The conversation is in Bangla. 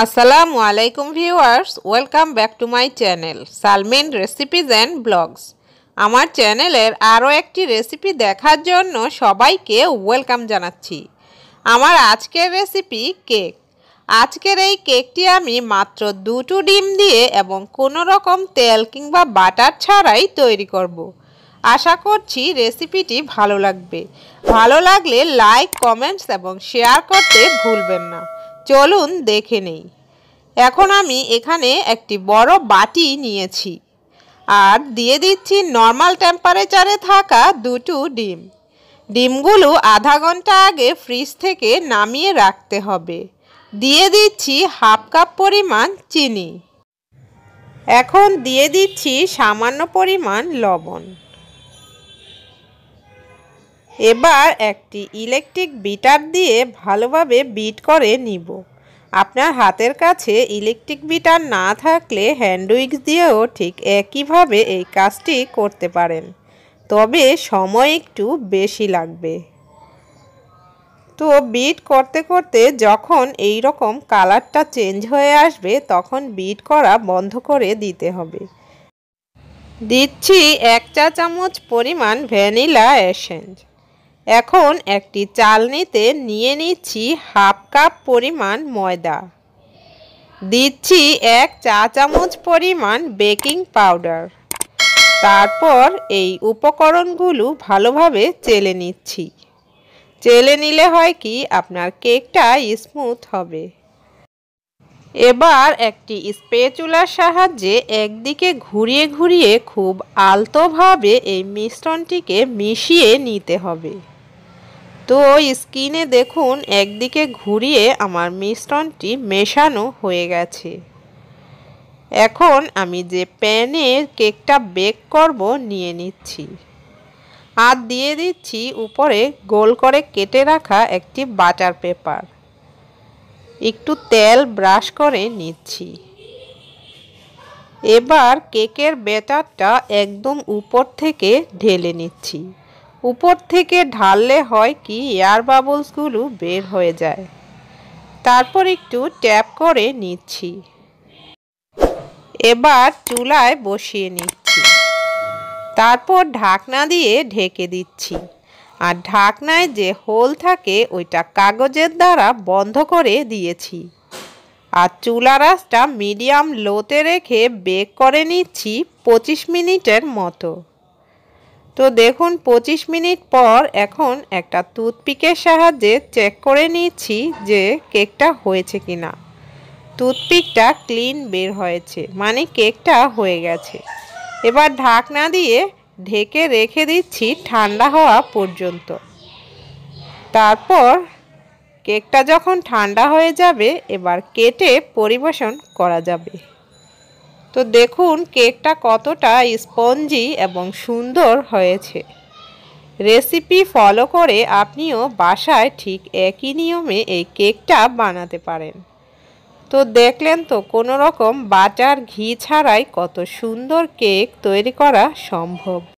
আসসালামু আলাইকুম viewers welcome back to my channel Salmin recipes and blogs আমার চ্যানেলের আরও একটি রেসিপি দেখার জন্য সবাইকে ওয়েলকাম জানাচ্ছি আমার আজকের রেসিপি কেক আজকের এই কেকটি আমি মাত্র দুটো ডিম দিয়ে এবং কোনো রকম তেল কিংবা বাটার ছাড়াই তৈরি করব। আশা করছি রেসিপিটি ভালো লাগবে ভালো লাগলে লাইক কমেন্টস এবং শেয়ার করতে ভুলবেন না চলুন দেখে নেই এখন আমি এখানে একটি বড় বাটি নিয়েছি আর দিয়ে দিচ্ছি নর্মাল টেম্পারেচারে থাকা দুটো ডিম ডিমগুলো আধা ঘন্টা আগে ফ্রিজ থেকে নামিয়ে রাখতে হবে দিয়ে দিচ্ছি হাফ কাপ পরিমাণ চিনি এখন দিয়ে দিচ্ছি সামান্য পরিমাণ লবণ এবার একটি ইলেকট্রিক বিটার দিয়ে ভালোভাবে বিট করে নিব আপনার হাতের কাছে ইলেকট্রিক বিটার না থাকলে হ্যান্ড দিয়েও ঠিক একইভাবে এই কাজটি করতে পারেন তবে সময় একটু বেশি লাগবে তো বিট করতে করতে যখন এই রকম কালারটা চেঞ্জ হয়ে আসবে তখন বিট করা বন্ধ করে দিতে হবে দিচ্ছি এক চা চামচ পরিমাণ ভ্যানিলা এসেন্ট এখন একটি চালনিতে নিয়ে নিচ্ছি হাফ কাপ পরিমাণ ময়দা দিচ্ছি এক চা চামচ পরিমাণ বেকিং পাউডার তারপর এই উপকরণগুলো ভালোভাবে চেলে নিচ্ছি চেলে নিলে হয় কি আপনার কেকটা স্মুথ হবে এবার একটি স্পেচুলার সাহায্যে একদিকে ঘুরিয়ে ঘুরিয়ে খুব আলতোভাবে এই মিশ্রণটিকে মিশিয়ে নিতে হবে তো স্কিনে দেখুন একদিকে ঘুরিয়ে আমার মিশ্রণটি মেশানো হয়ে গেছে এখন আমি যে প্যানে কেকটা বেক করব নিয়ে নিচ্ছি আর দিয়ে দিচ্ছি উপরে গোল করে কেটে রাখা একটি বাটার পেপার একটু তেল ব্রাশ করে নিচ্ছি এবার কেকের বেটারটা একদম উপর থেকে ঢেলে নিচ্ছি উপর থেকে ঢাললে হয় কি এয়ার বাবলসগুলো বের হয়ে যায় তারপর একটু ট্যাপ করে নিচ্ছি এবার চুলায় বসিয়ে নিচ্ছি তারপর ঢাকনা দিয়ে ঢেকে দিচ্ছি আর ঢাকনায় যে হোল থাকে ওইটা কাগজের দ্বারা বন্ধ করে দিয়েছি আর চুলা রাসটা মিডিয়াম লোতে রেখে বেক করে নিচ্ছি পঁচিশ মিনিটের মতো তো দেখুন ২৫ মিনিট পর এখন একটা টুথপিকের সাহায্যে চেক করে নিচ্ছি যে কেকটা হয়েছে কি না টুথপিকটা ক্লিন বের হয়েছে মানে কেকটা হয়ে গেছে এবার ঢাকনা দিয়ে ঢেকে রেখে দিচ্ছি ঠান্ডা হওয়া পর্যন্ত তারপর কেকটা যখন ঠান্ডা হয়ে যাবে এবার কেটে পরিবেশন করা যাবে তো দেখুন কেকটা কতটা স্পঞ্জি এবং সুন্দর হয়েছে রেসিপি ফলো করে আপনিও বাসায় ঠিক একই নিয়মে এই কেকটা বানাতে পারেন তো দেখলেন তো কোনো রকম বাটার ঘি ছাড়াই কত সুন্দর কেক তৈরি করা সম্ভব